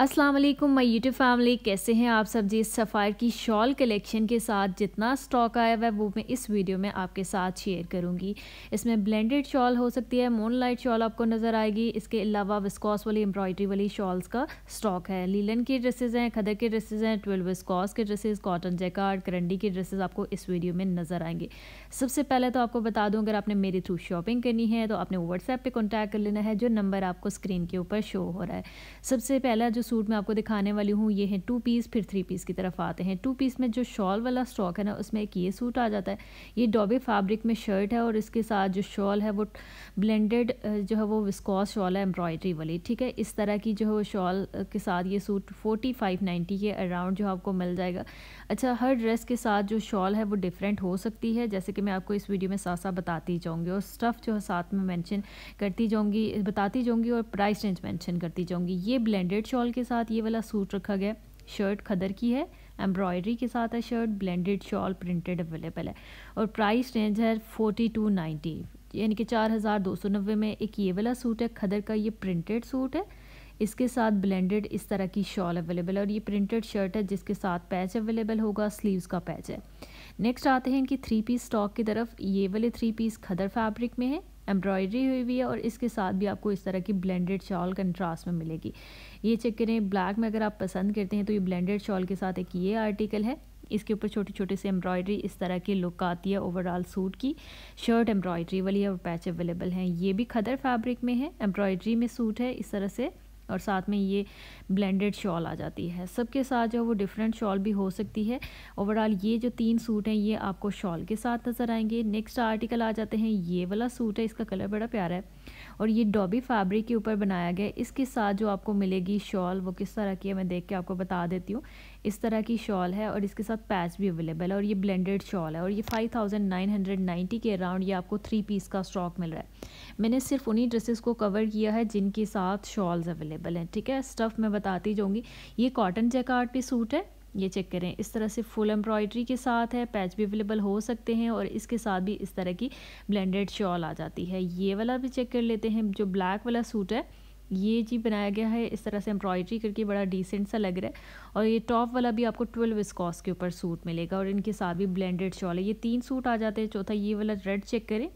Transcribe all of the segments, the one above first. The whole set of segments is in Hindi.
अस्सलाम वालेकुम माय यूट्यूब फैमिली कैसे हैं आप सब जी सफ़ायर की शॉल कलेक्शन के साथ जितना स्टॉक आया हुआ है वो मैं इस वीडियो में आपके साथ शेयर करूंगी इसमें ब्लेंडेड शॉल हो सकती है मोन लाइट शॉल आपको नज़र आएगी इसके अलावा विस्कॉस वाली एम्ब्रॉयडरी वाली शॉल्स का स्टॉक है लीलन के ड्रेसेज हैं खदर के ड्रेसेज हैं ट्वेल्व विस्कॉस के ड्रेसेज कॉटन जैकार्ड करंडी के ड्रेसेज आपको इस वीडियो में नज़र आएंगे सबसे पहले तो आपको बता दूँ अगर आपने मेरे थ्रू शॉपिंग करनी है तो आपने व्हाट्सएप पर कॉन्टैक्ट कर लेना है जो नंबर आपको स्क्रीन के ऊपर शो हो रहा है सबसे पहला जो सूट मैं आपको दिखाने वाली हूँ ये है टू पीस फिर थ्री पीस की तरफ आते हैं टू पीस में जो शॉल वाला स्टॉक है ना उसमें एक ये सूट आ जाता है ये डॉबे फैब्रिक में शर्ट है और इसके साथ जो शॉल है वो ब्लेंडेड जो है वो विस्कॉस शॉल है एम्ब्रॉयडरी वाली ठीक है इस तरह की जो है शॉल के साथ ये सूट फोर्टी फाइव नाइन्टी के अराउंड जो आपको मिल जाएगा अच्छा हर ड्रेस के साथ जो शॉल है वो डिफरेंट हो सकती है जैसे कि मैं आपको इस वीडियो में साथ साथ बताती जाऊँगी और स्टफ़ जो है साथ में मैंशन करती जाऊँगी बताती जाऊँगी और प्राइस रेंज मैंशन करती जाऊँगी ये ब्लेंडेड शॉल के के साथ ये वाला सूट रखा गया शर्ट खदर की है एम्ब्रॉयडरी के साथ है shirt blended shawl printed available है और प्राइस रेंज है फोर्टी टू नाइन्टी यानी कि चार हज़ार दो सौ नब्बे में एक ये वाला सूट है खदर का ये प्रिंटेड सूट है इसके साथ ब्लेंडेड इस तरह की शॉल अवेलेबल है और ये प्रिंटेड शर्ट है जिसके साथ पैच अवेलेबल होगा स्लीव्स का पैच है नेक्स्ट आते हैं कि थ्री पीस स्टॉक की तरफ ये वाले थ्री पीस खदर फैब्रिक में है एम्ब्रॉयडरी हुई हुई है और इसके साथ भी आपको इस तरह की ब्लेंडेड शॉल कंट्रास्ट में मिलेगी ये चेक करें ब्लैक में अगर आप पसंद करते हैं तो ये ब्लेंडेड शॉल के साथ एक ये आर्टिकल है इसके ऊपर छोटे छोटे से एम्ब्रॉयडरी इस तरह की लुक आती है ओवरऑल सूट की शर्ट एम्ब्रॉयडरी वाली है और पैच अवेलेबल हैं ये भी खदर फैब्रिक में है एम्ब्रॉयडरी में सूट है इस तरह से और साथ में ये ब्लेंडेड शॉल आ जाती है सबके साथ जो वो डिफरेंट शॉल भी हो सकती है ओवरऑल ये जो तीन सूट हैं ये आपको शॉल के साथ नज़र आएंगे नेक्स्ट आर्टिकल आ जाते हैं ये वाला सूट है इसका कलर बड़ा प्यारा है और ये डॉबी फैब्रिक के ऊपर बनाया गया इसके साथ जो आपको मिलेगी शॉल वो किस तरह की है मैं देख के आपको बता देती हूँ इस तरह की शॉल है और इसके साथ पैच भी अवेलेबल है और ये ब्लेंडेड शॉल है और ये 5990 के अराउंड ये आपको थ्री पीस का स्टॉक मिल रहा है मैंने सिर्फ उन्हीं ड्रेसेस को कवर किया है जिनके साथ शॉल्स अवेलेबल हैं ठीक है स्टफ़ मैं बताती जाऊँगी ये कॉटन जैकार्ड पे सूट है ये चेक करें इस तरह से फुल एम्ब्रॉयडरी के साथ है पैच भी अवेलेबल हो सकते हैं और इसके साथ भी इस तरह की ब्लेंडेड शॉल आ जाती है ये वाला भी चेक कर लेते हैं जो ब्लैक वाला सूट है ये जी बनाया गया है इस तरह से एम्ब्रॉयडरी करके बड़ा डिसेंट सा लग रहा है और ये टॉप वाला भी आपको ट्वेल्व विस्कॉस के ऊपर सूट मिलेगा और इनके साथ भी ब्लेंडेड शॉल है ये तीन सूट आ जाते हैं चौथा ये वाला रेड चेक करें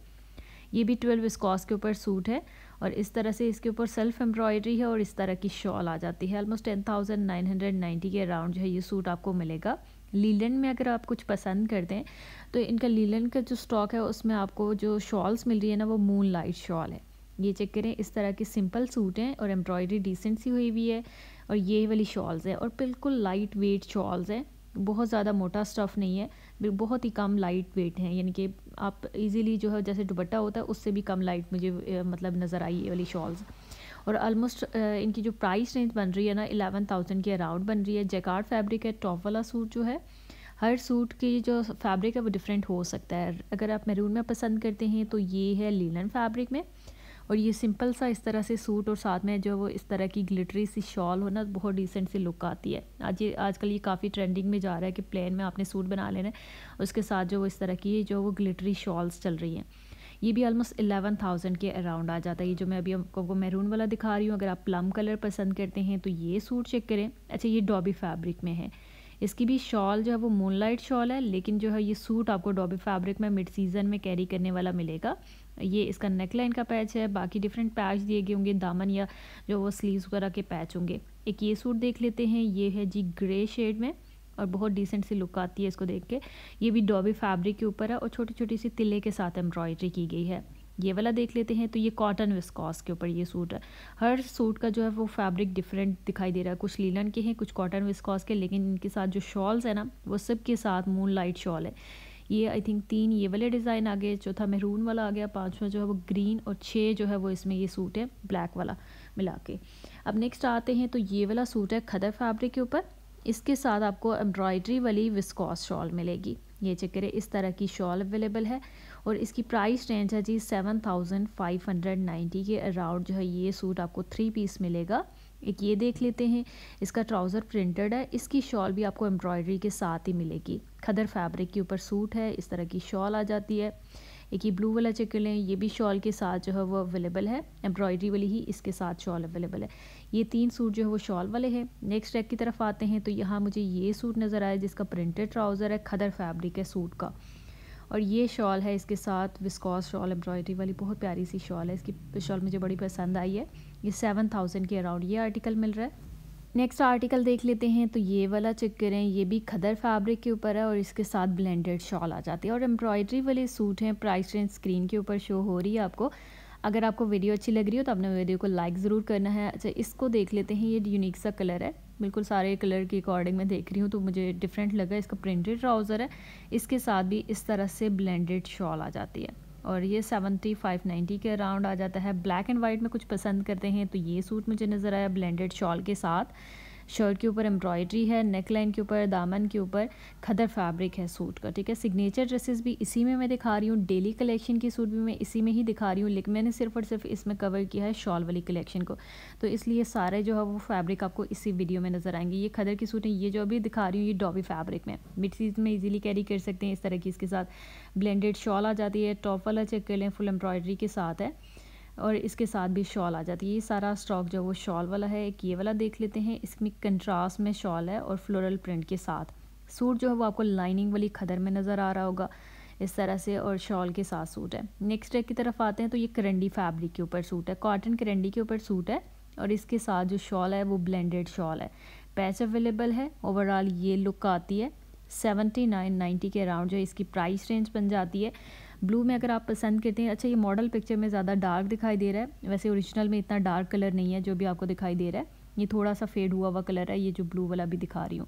ये भी ट्वेल्व विस्कॉस के ऊपर सूट है और इस तरह से इसके ऊपर सेल्फ एम्ब्रॉयडरी है और इस तरह की शॉल आ जाती है almost ten thousand nine hundred ninety के अराउंड जो है ये सूट आपको मिलेगा लीलन में अगर आप कुछ पसंद करते हैं तो इनका लीलन का जो स्टॉक है उसमें आपको जो शॉल्स मिल रही है ना वो मून लाइट शॉल है ये चेक करें इस तरह के सिंपल सूट हैं और एम्ब्रॉयडरी डिसेंट सी हुई हुई है और ये वाली शॉल्स हैं और बिल्कुल लाइट वेट शॉल्स हैं बहुत ज़्यादा मोटा स्टफ़ नहीं है बहुत ही कम लाइट वेट है यानी कि आप इजीली जो है जैसे दुबट्टा होता है उससे भी कम लाइट मुझे मतलब नज़र आई ये वाली शॉल्स और ऑलमोस्ट इनकी जो प्राइस रेंज बन रही है ना एलेवन थाउजेंड के अराउंड बन रही है जैकार्ड फैब्रिक है टॉप वाला सूट जो है हर सूट की जो फैब्रिक है वो डिफरेंट हो सकता है अगर आप मेरून में पसंद करते हैं तो ये है लीलन फैब्रिक में और ये सिंपल सा इस तरह से सूट और साथ में जो वो इस तरह की ग्लिटरी सी शॉल हो ना बहुत डिसेंट सी लुक आती है आज ये आजकल ये काफ़ी ट्रेंडिंग में जा रहा है कि प्लेन में आपने सूट बना लेना है उसके साथ जो वो इस तरह की जो वो ग्लिटरी शॉल्स चल रही हैं ये भी ऑलमोस्ट एलेवन थाउजेंड के अराउंड आ जाता है ये जो मैं अभी आपको मैरून वाला दिखा रही हूँ अगर आप प्लम कलर पसंद करते हैं तो ये सूट चेक करें अच्छा ये डॉबी फैब्रिक में है इसकी भी शॉल जो है वो मूनलाइट शॉल है लेकिन जो है ये सूट आपको डॉबी फैब्रिक में मिड सीज़न में कैरी करने वाला मिलेगा ये इसका नेकलाइन का पैच है बाकी डिफरेंट पैच दिए गए होंगे दामन या जो वो स्लीव्स वगैरह के पैच होंगे एक ये सूट देख लेते हैं ये है जी ग्रे शेड में और बहुत डिसेंट सी लुक आती है इसको देख के ये भी डॉबी फैब्रिक के ऊपर है और छोटी छोटी सी तिले के साथ एम्ब्रॉयडरी की गई है ये वाला देख लेते हैं तो ये कॉटन विस्कॉस के ऊपर ये सूट है हर सूट का जो है वो फैब्रिक डिफरेंट दिखाई दे रहा है कुछ लीलन के हैं कुछ कॉटन विस्कॉस के लेकिन इनके साथ जो शॉल्स है ना वो सब के साथ मून लाइट शॉल है ये आई थिंक तीन ये वाले डिज़ाइन आ गए चौथा मेहरून वाला आ गया पाँचवा जो है वो ग्रीन और छः जो है वो इसमें ये सूट है ब्लैक वाला मिला के अब नेक्स्ट आते हैं तो ये वाला सूट है खदर फैब्रिक के ऊपर इसके साथ आपको एम्ब्रॉयडरी वाली विस्कॉस शॉल मिलेगी ये चेक करें इस तरह की शॉल अवेलेबल है और इसकी प्राइस रेंज है जी seven thousand five hundred ninety के अराउंड जो है ये सूट आपको थ्री पीस मिलेगा एक ये देख लेते हैं इसका ट्राउज़र प्रिंटेड है इसकी शॉल भी आपको एम्ब्रॉयडरी के साथ ही मिलेगी खदर फैब्रिक के ऊपर सूट है इस तरह की शॉल आ जाती है एक ये ब्लू वाला चेक लें ये भी शॉल के साथ जो है वो अवेलेबल है एम्ब्रॉयडरी वाली ही इसके साथ शॉल अवेलेबल है ये तीन सूट जो है वो शॉल वाले हैं नेक्स्ट रैक की तरफ आते हैं तो यहाँ मुझे ये सूट नज़र आया जिसका प्रिंटेड ट्राउज़र है खदर फैब्रिक है सूट का और ये शॉल है इसके साथ विस्कॉस शॉल एम्ब्रॉयडरी वाली बहुत प्यारी सी शॉल है इसकी शॉल मुझे बड़ी पसंद आई है ये सेवन थाउजेंड के अराउंड ये आर्टिकल मिल रहा है नेक्स्ट आर्टिकल देख लेते हैं तो ये वाला चेक करें ये भी खदर फैब्रिक के ऊपर है और इसके साथ ब्लेंडेड शॉल आ जाती है और एम्ब्रॉयडरी वाले सूट हैं प्राइस रेंज स्क्रीन के ऊपर शो हो रही है आपको अगर आपको वीडियो अच्छी लग रही हो तो आपने वीडियो को लाइक ज़रूर करना है अच्छा इसको देख लेते हैं ये यूनिक सा कलर है बिल्कुल सारे कलर के अकॉर्डिंग मैं देख रही हूँ तो मुझे डिफरेंट लगा इसका प्रिंटेड ट्राउज़र है इसके साथ भी इस तरह से ब्लेंडेड शॉल आ जाती है और ये सेवेंटी फाइव नाइन्टी के अराउंड आ जाता है ब्लैक एंड वाइट में कुछ पसंद करते हैं तो ये सूट मुझे नज़र आया ब्लेंडेड शॉल के साथ शर्ट के ऊपर एम्ब्रॉयडरी है नेक लाइन के ऊपर दामन के ऊपर खदर फैब्रिक है सूट का ठीक है सिग्नेचर ड्रेसेस भी इसी में मैं दिखा रही हूँ डेली कलेक्शन की सूट भी मैं इसी में ही दिखा रही हूँ लेकिन मैंने सिर्फ और सिर्फ इसमें कवर किया है शॉल वाली कलेक्शन को तो इसलिए सारे जो है वो फैब्रिक आपको इसी वीडियो में नज़र आएंगे ये खदर की सूट है ये जो अभी दिखा रही हूँ ये डॉबी फैब्रिक में मिड सीज में इजिली कैरी कर सकते हैं इस तरह की इसके साथ ब्लेंडेड शॉल आ जाती है टॉप वाला चेक कर लें फुल एम्ब्रॉयडरी के साथ है और इसके साथ भी शॉल आ जाती है ये सारा स्टॉक जो वो शॉल वाला है एक ये वाला देख लेते हैं इसमें कंट्रास्ट में शॉल है और फ्लोरल प्रिंट के साथ सूट जो है वो आपको लाइनिंग वाली खदर में नज़र आ रहा होगा इस तरह से और शॉल के साथ सूट है नेक्स्ट ट्रैक की तरफ आते हैं तो ये करंडी फैब्रिक के ऊपर सूट है कॉटन करंडी के ऊपर सूट है और इसके साथ जो शॉल है वो ब्लेंडेड शॉल है पैच अवेलेबल है ओवरऑल ये लुक आती है सेवेंटी नाइन नाइन्टी के अराउंड जो इसकी प्राइस रेंज बन जाती है ब्लू में अगर आप पसंद करते हैं अच्छा ये मॉडल पिक्चर में ज़्यादा डार्क दिखाई दे रहा है वैसे ओरिजिनल में इतना डार्क कलर नहीं है जो भी आपको दिखाई दे रहा है ये थोड़ा सा फेड हुआ हुआ कलर है ये जो ब्लू वाला भी दिखा रही हूँ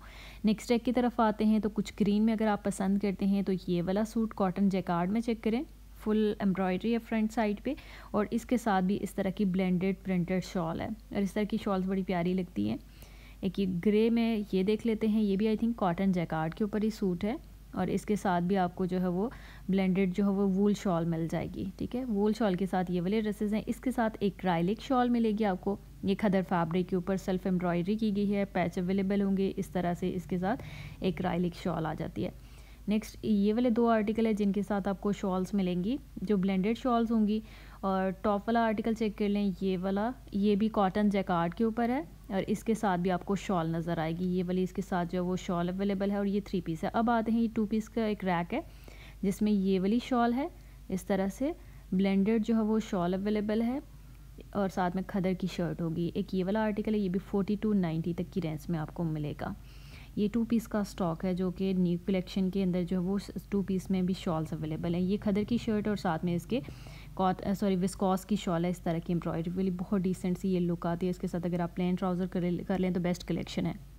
नेक्स्ट रैक की तरफ आते हैं तो कुछ ग्रीन में अगर आप पसंद करते हैं तो ये वाला सूट कॉटन जैकार्ड में चेक करें फुल एम्ब्रॉयडरी है फ्रंट साइड पे और इसके साथ भी इस तरह की ब्लेंडेड प्रिंटेड शॉल है और इस तरह की शॉल्स बड़ी प्यारी लगती हैं एक ये ग्रे में ये देख लेते हैं ये भी आई थिंक कॉटन जैकार्ड के ऊपर ही सूट है और इसके साथ भी आपको जो है वो ब्लेंडेड जो है वो वूल शॉल मिल जाएगी ठीक है वूल शॉल के साथ ये वाले ड्रेसेस हैं इसके साथ एक क्राइलिक शॉल मिलेगी आपको ये खदर फैब्रिक के ऊपर सेल्फ एम्ब्रॉयडरी की गई है पैच अवेलेबल होंगे इस तरह से इसके साथ एक क्राइलिक शॉल आ जाती है नेक्स्ट ये वाले दो आर्टिकल है जिनके साथ आपको शॉल्स मिलेंगी जो ब्लेंडेड शॉल्स होंगी और टॉप वाला आर्टिकल चेक कर लें ये वाला ये भी कॉटन जैकार्ड के ऊपर है और इसके साथ भी आपको शॉल नज़र आएगी ये वाली इसके साथ जो है वो शॉल अवेलेबल है और ये थ्री पीस है अब आते हैं ये टू पीस का एक रैक है जिसमें ये वाली शॉल है इस तरह से ब्लेंडेड जो है वो शॉल अवेलेबल है और साथ में खदर की शर्ट होगी एक ये वाला आर्टिकल है ये भी फोर्टी टू नाइन्टी तक की रेंज में आपको मिलेगा ये टू पीस का स्टॉक है जो कि न्यू कलेक्शन के अंदर जो है वो टू पीस में भी शॉल्स अवेलेबल हैं ये खदर की शर्ट और साथ में इसके कॉट सॉरी विस्कॉस की शॉल है इस तरह की एम्ब्रॉयडरी वाली बहुत डिसेंट सी ये लुक आती है इसके साथ अगर आप प्लेन ट्राउज़र कर लें तो बेस्ट कलेक्शन है